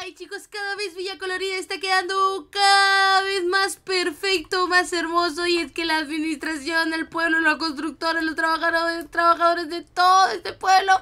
Ay chicos, cada vez Villa Colorida está quedando cada vez más perfecto, más hermoso y es que la administración, el pueblo, los constructores, los trabajadores, trabajadores de todo este pueblo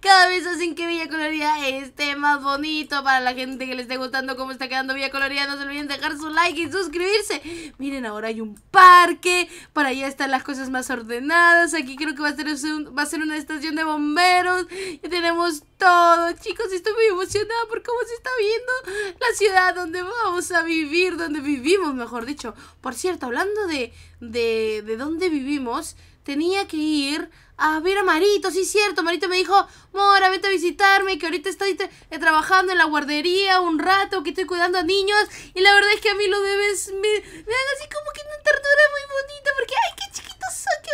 cada vez hacen que Villa Colorida esté más bonito para la gente que le esté gustando cómo está quedando Villa Colorida. No se olviden dejar su like y suscribirse. Miren, ahora hay un parque, para allá están las cosas más ordenadas. Aquí creo que va a ser, va a ser una estación de bomberos Ya tenemos todo, chicos. Estoy muy emocionada por cómo se está viendo la ciudad donde vamos a vivir, donde vivimos, mejor dicho. Por cierto, hablando de, de, dónde vivimos, tenía que ir a ver a Marito, sí cierto, Marito me dijo, Mora, vete a visitarme, que ahorita estoy eh, trabajando en la guardería un rato, que estoy cuidando a niños, y la verdad es que a mí lo debes, me, me así como que una ternura muy bonita, porque, ay, qué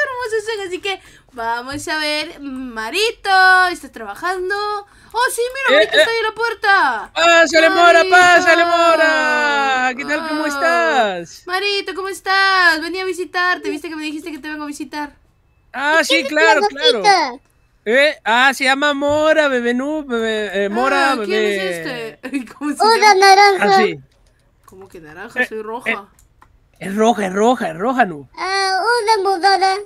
hermosos son. Así que vamos a ver. Marito, ¿estás trabajando? ¡Oh, sí, mira, eh, Marito está eh. ahí en la puerta! ¡Pásale, Mora! ¡Pásale, Mora! ¿Qué tal? ¿Cómo ah. estás? Marito, ¿cómo estás? Venía a visitarte. ¿Viste que me dijiste que te vengo a visitar? Ah, sí, claro, claro. ¿Eh? Ah, se llama Mora, bebé no, bebé, eh, ah, Mora, ¿quién bebé. este? ¿Cómo se naranja. Ah, ¿Cómo que naranja? Soy roja. es roja, es roja, es roja, no Ah, una mudada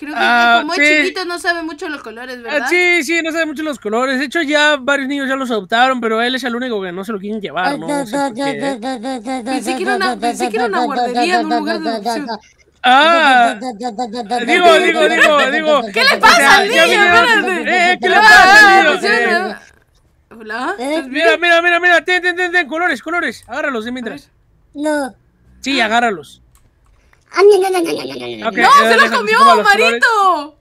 Creo que, ah, como es chiquito no sabe mucho los colores, ah, ¿verdad? sí, sí, no sabe mucho los colores. De hecho, ya varios niños ya los adoptaron, pero él es el único que no se lo quieren llevar, ¿no? sé pensé, que era una, guardería en un lugar de opción. Ah, digo, digo, digo, digo. ¿Qué le pasa al niño? Eh, ¿Qué le pasa al ah, niño? Eh, eh. Hola. Mira, mira, mira, mira. Ten, ten, ten, ten. Colores, colores. Agárralos de mientras. No. Sí, agárralos no, no, no, no, no. ¡No, se los comió, Marito!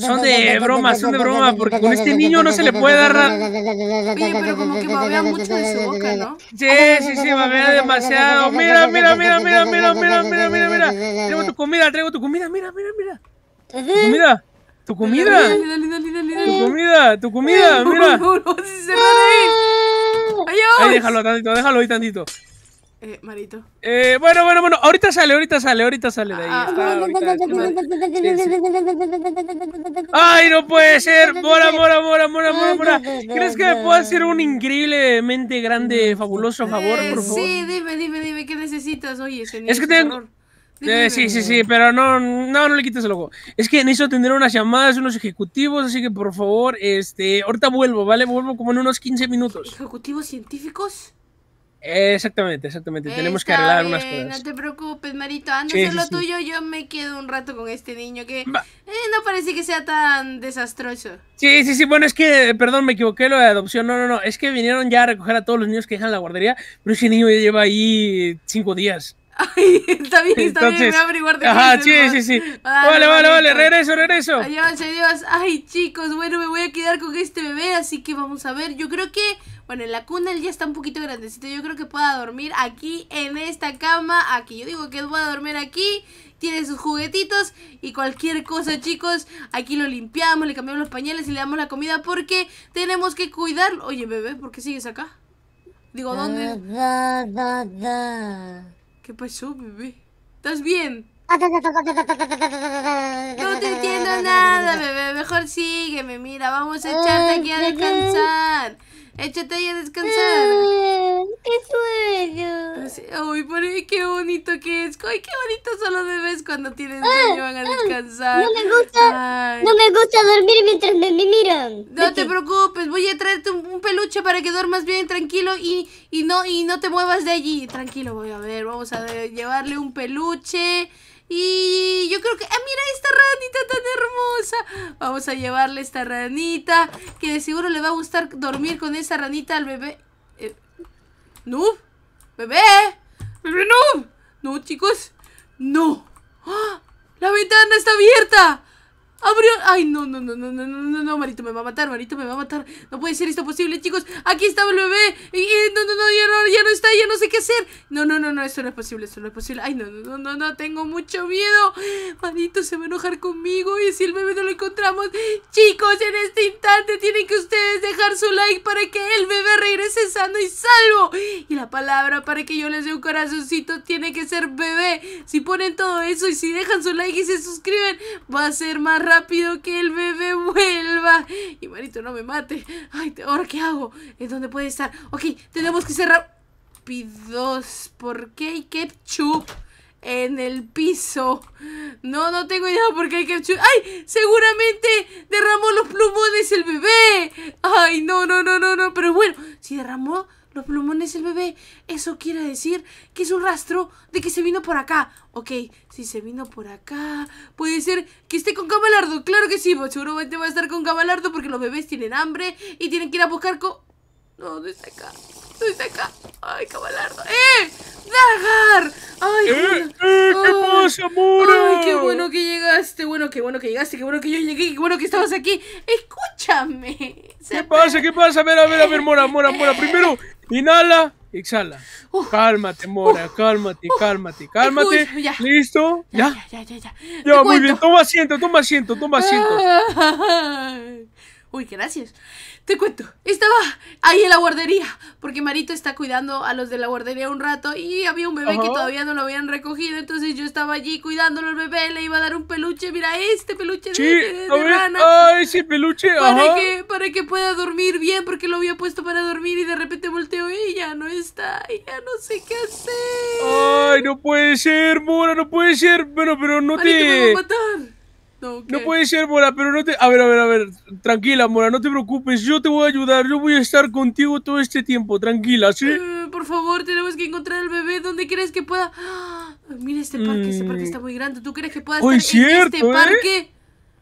Son de broma, son de broma, porque con este niño no se le puede dar. Oye, pero como que babea mucho de su boca, ¿no? Sí, sí, sí, babea demasiado. Mira, mira, mira, mira, mira, mira, mira, mira, mira. Traigo tu comida, traigo tu comida, mira, mira, mira. Tu comida, tu comida. Tu comida, tu comida, mira. Ay, déjalo tantito, déjalo ahí tantito. Eh, Marito. Eh, bueno, bueno, bueno. Ahorita sale, ahorita sale, ahorita sale de ahí. Ay, no puede ser. Mora, mora, mora, mora, mora, ¿Crees que me puedo hacer un increíblemente grande, mm. fabuloso eh, favor, por favor? Sí, dime, dime, dime. ¿Qué necesitas? Oye, señor. Es que tengo. Eh, sí, sí, sí, pero no, no, no le quites el ojo. Es que necesito tener unas llamadas, unos ejecutivos, así que por favor, este, ahorita vuelvo, ¿vale? Vuelvo como en unos 15 minutos. ¿Ejecutivos científicos? Exactamente, exactamente. Tenemos que arreglar unas cosas. No te preocupes, Marito. Anda sí, lo tuyo. Yo me quedo un rato con este niño que eh, no parece que sea tan desastroso. Sí, sí, sí. Bueno, es que, perdón, me equivoqué lo de adopción. No, no, no. Es que vinieron ya a recoger a todos los niños que dejan la guardería, pero ese niño ya lleva ahí cinco días. Ay, está bien, está bien, me y de Ajá, sí, sí, sí, vale, vale, vale, regreso, regreso. Adiós, adiós. Ay, chicos, bueno, me voy a quedar con este bebé, así que vamos a ver. Yo creo que bueno, en la cuna ya está un poquito grandecito. Yo creo que pueda dormir aquí en esta cama. Aquí, yo digo que él a dormir aquí. Tiene sus juguetitos y cualquier cosa, chicos. Aquí lo limpiamos, le cambiamos los pañales y le damos la comida porque tenemos que cuidarlo. Oye, bebé, ¿por qué sigues acá? Digo, ¿dónde? ¿Qué pasó, bebé? ¿Estás bien? No te entiendo nada, bebé. Mejor sígueme, mira, vamos a echarte aquí a descansar. Échate ahí a descansar. Mm, ¡Qué sueño! Así, qué bonito que es! ¡Ay, qué bonito solo bebés cuando tienen ah, sueño! ¡Van a ah, descansar! No me gusta, no me gusta dormir mientras me, miran. No te preocupes, voy a traerte un, peluche para que duermas bien tranquilo y, y, no, y no te muevas de allí. Tranquilo, voy a ver, vamos a llevarle un peluche. Y yo creo que... ¡Ah, mira esta ranita tan hermosa! Vamos a llevarle esta ranita, que de seguro le va a gustar dormir con esa ranita al bebé. Eh, ¡No! ¡Bebé! ¡Bebé, no! No, chicos. ¡No! ¡Ah! ¡La ventana está abierta! Abrió. Ay, no, no, no, no, no, no, no, Marito me va a matar, Marito me va a matar. No puede ser esto posible, chicos. Aquí estaba el bebé. Y, no, no, no, ya no, está, ya no sé qué hacer. No, no, no, no, eso no es posible, eso no es posible. Ay, no, no, no, no, no, tengo mucho miedo. Marito se va a enojar conmigo. Y si el bebé no lo encontramos, chicos, en este instante tienen que ustedes dejar su like para que el bebé regrese sano y salvo. Y la palabra para que yo les dé un corazoncito tiene que ser bebé. Si ponen todo eso y si dejan su like y se suscriben, va a ser más rápido rápido que el bebé vuelva. Y Marito no me mate. Ay, ahora qué hago. ¿En dónde puede estar? Ok, tenemos que cerrar. Pidos. ¿Por qué hay ketchup en el piso? No, no tengo idea por qué hay ketchup. ¡Ay! Seguramente derramó los plumones el bebé. Ay, no, no, no, no, no. Pero bueno, si derramó los plumones del bebé. Eso quiere decir que es un rastro de que se vino por acá. Ok, si se vino por acá, puede ser que esté con Cabalardo. Claro que sí, pues seguramente va a estar con Cabalardo porque los bebés tienen hambre y tienen que ir a buscar co... No, ¿dónde está acá. ¿Dónde está acá. Ay, Cabalardo. ¡Eh! ¡Dagar! ¡Ay, eh, eh, ¿qué ¡Ay, qué bueno que llegaste! Bueno, qué bueno que llegaste, qué bueno que yo llegué, qué bueno que estabas aquí. Escucha Escúchame. ¿Qué pasa? ¿Qué pasa? ver, a ver, Mora, Mora, Mora. Primero, inhala, exhala. cálmate, Mora, cálmate, cálmate, cálmate. ¿Listo? ¿Ya? Ya, ya, ya. Ya, muy bien. Toma asiento, toma asiento, toma asiento. Uy, gracias. Te cuento, estaba ahí en la guardería, porque Marito está cuidando a los de la guardería un rato y había un bebé que todavía no lo habían recogido, entonces yo estaba allí cuidándolo al bebé, le iba a dar un peluche, mira este peluche de, rana. Ah, ese peluche, para que Para que pueda dormir bien, porque lo había puesto para dormir y de repente volteo y ya no está, y ya no sé qué hacer. Ay, no puede ser, Mora, no puede ser, pero, pero no tiene. te... No, puede ser, Mora, pero no te... A ver, a ver, a ver. Tranquila, Mora, no te preocupes. Yo te voy a ayudar. Yo voy a estar contigo todo este tiempo. Tranquila, ¿sí? Eh, por favor, tenemos que encontrar al bebé. ¿Dónde crees que pueda...? ¡Ah! Mira este parque. Este parque está mm. muy grande. ¿Tú crees que pueda estar cierto, en este ¿eh? parque?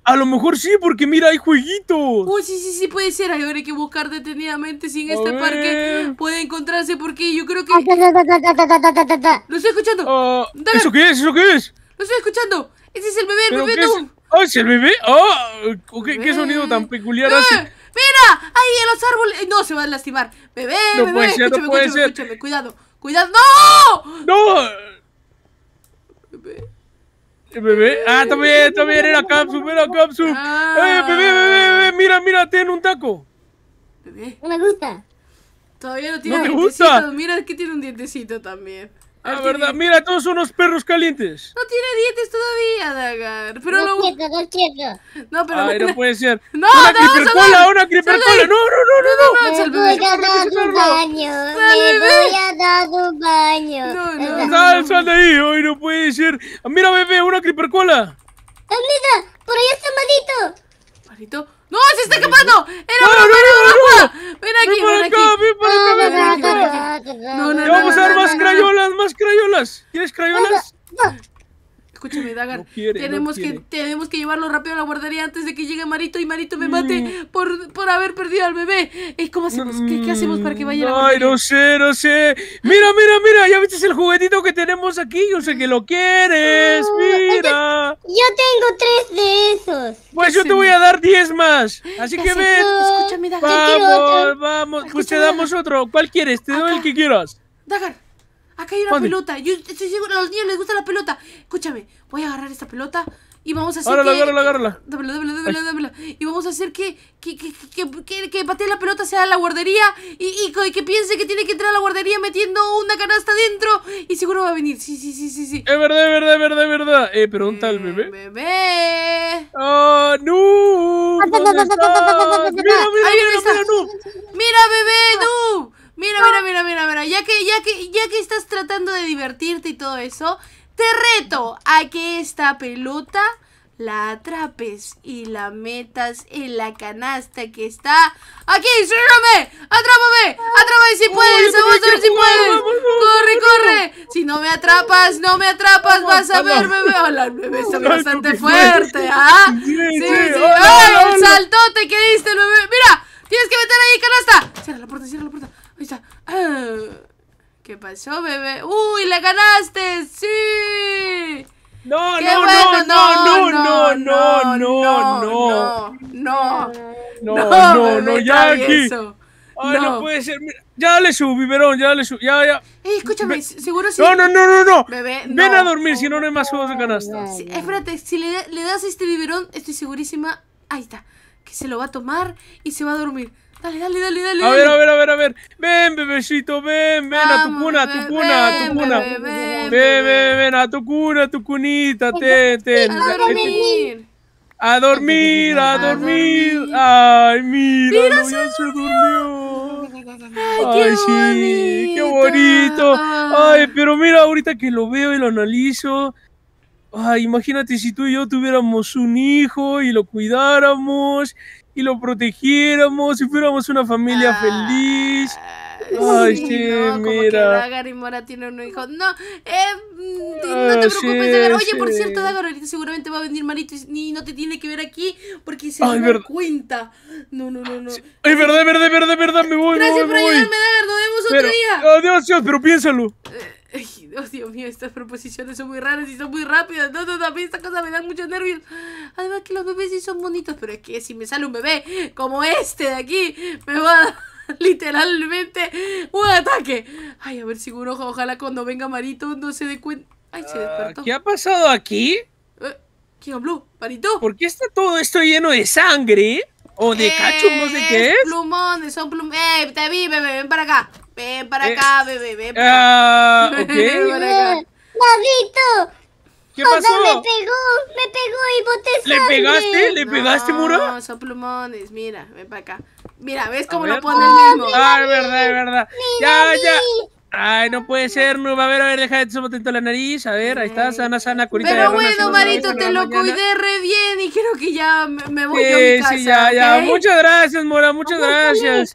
A lo mejor sí, porque mira, hay jueguitos. Uy, sí, sí, sí, puede ser. Ahora hay que buscar detenidamente si en este parque puede encontrarse, porque yo creo que... ¡Lo estoy escuchando! Ah, ¿Eso qué es? ¿Eso qué es? ¡Lo estoy escuchando! ¡Ese es el bebé, el bebé, Ay, si el bebé! ¡Oh! ¿Qué, sonido tan peculiar ah, hace? ¡Mira! ¡Ahí en los árboles! ¡No, se va a lastimar! ¡Bebé, no bebé! Puede ser, no puede escúchame, ser. escúchame, cuidado, cuidado. ¡No! ¡No! Bebé. ¿El bebé? Ah, también, también era Capsum! era Capsum! Ah. Eh, bebé, bebé, bebé, mira, mira, tiene un taco. Bebé. me gusta. Todavía no tiene no dientecito. Mira que tiene un dientecito también. La ah, verdad, mira, todos son unos perros calientes. No tiene dientes todavía, Dagar. Pero no lo... quiero, no quiero. No, pero. Ay, no puede ser. No, una no, creeper cola, una creeper cola. No, no, no, no, no. Me voy a dar un baño. Me voy a dar un baño. No, no. Sal, sal de ahí. Ay, no puede ser. Ah, mira, bebé, una creeper cola. Ah, por ahí está malito. Malito. ¡No! ¡Se está escapando! ¡El ¡Eh, Quieres crayolas? Escúchame, Dagar. tenemos, que, tenemos que llevarlo rápido a la guardería antes de que llegue Marito y Marito me mm. mate por, haber perdido al bebé. es ¿Cómo hacemos? ¿Qué, hacemos para que vaya a la guardería? Ay, no sé, no sé. Mira, mira, mira. ¿Ya viste el juguetito que tenemos aquí? Yo sé que lo quieres. Ah, mira. yo tengo tres de esos. Pues yo te voy a dar diez más. Así que ven. Escúchame, Dagar. Vamos, vamos. pues te damos otro. ¿Cuál quieres? Te doy el que quieras. Dagar. Ah, acá hay una pelota. Yo estoy seguro, a los niños les gusta la pelota. Escúchame, voy a agarrar esta pelota y vamos a hacer agárrala, que... Agárrala, agárrala. Dámela, dámela, dámela, dámela. Y vamos a hacer que, que, que, que, que patee la pelota sea la guardería y, que piense que tiene que entrar a la guardería metiendo una canasta dentro y seguro va a venir. Sí, sí, sí, sí, sí. Es verdad, es verdad, es verdad, es verdad. Eh, pregunta al mm, bebé. ¡Bebé! ¡Ah, no! ¡Mira, mira, mira, mira, no mira mira, mira, mira, mira, Ya que, ya que, ya que estás tratando de divertirte y todo eso, te reto a que esta pelota la atrapes y la metas en la canasta que está aquí. ¡Sírame! ¡Atrápame! ¡Atrápame si puedes! ¡Vamos a ver si puedes! ¡Corre, corre! Si no me atrapas, no me atrapas, vas a ver, verme. Hola, bebé está bastante fuerte, ¿ah? Sí, sí. ¡Ay, el saltote que diste! ¡Mira! ¡Tienes que meter ahí canasta! Cierra la puerta, cierra la puerta. Ahí está. ¿Qué pasó, bebé? ¡Uy, la ganaste! ¡Sí! No, no, bueno! no, no, no, no, no, no, no, no, no, no, no, ya aquí. Ay, no. puede ser. ya le subí, biberón ya le subí. Ya, ya. escúchame, seguro sí. No, no, no, no, no. bebé Ven a dormir, si no, no hay más juegos de canasta. espérate, si le, das este biberón, estoy segurísima. Ahí está. Que se lo va a tomar y se va a dormir. Dale, dale, dale, A ver, a ver, a ver, a ver. Ven, bebecito, ven, ven a tu cuna, a tu cuna, a tu cuna. ven, ven, ven, a tu cuna, a tu cunita, te te este, A dormir. A dormir, a dormir. Ay, mira, no, ya se durmió. Ay, Ay sí, qué bonito. Ay, ah. pero mira, ahorita que lo veo y lo analizo. Ay, imagínate si tú y yo tuviéramos un hijo y lo cuidáramos y lo protegiéramos y fuéramos una familia ah, feliz. Ay, sí, sí no, Como que Dagar y Mora tienen un hijo. No, eh, mm, no ah, te preocupes, sí, Dagar. Oye, por cierto, Dagar, seguramente va a venir Marito y no te tiene que ver aquí porque se Ay, da cuenta. No, no, no, no. Ay, verdad, verdad, verdad, verdad, me voy. Gracias por ayudarme, Dagar. Nos vemos otro día. Adiós, Dios, pero piénsalo. Eh, Dios mío, estas proposiciones son muy raras y son muy rápidas. No, no, no, a mí estas cosas me dan muchos nervios. Además que los bebés sí son bonitos, pero es que si me sale un bebé como este de aquí, me va a dar literalmente un ataque. Ay, a ver si un ojalá cuando venga Marito no se dé cuenta. Ay, se ah, despertó. ¿Qué ha pasado aquí? Eh, ¿Quién habló? ¿Marito? ¿Por qué está todo esto lleno de sangre? ¿O de cacho? No sé qué es. Plumones, son plumones. ¡Ey, eh, te vi, bebé! Ven para acá. Ven para acá, bebé, ven para, ¿Qué pasó? me pegó, me pegó y boté sangre. ¿Le pegaste? ¿Le pegaste, Muro? No, son plumones, mira, ven para acá. Mira, ¿ves cómo lo pone el mismo? Ah, es verdad, es verdad. Mira ya, ya. Ay, no puede ser, Va A ver, a ver, deja de momento la nariz. A ver, ahí está, sana, sana, curita Pero bueno, Marito, te lo cuidé re bien y creo que ya me, voy a mi casa. Sí, ya, ya. Muchas gracias, Mora, muchas gracias.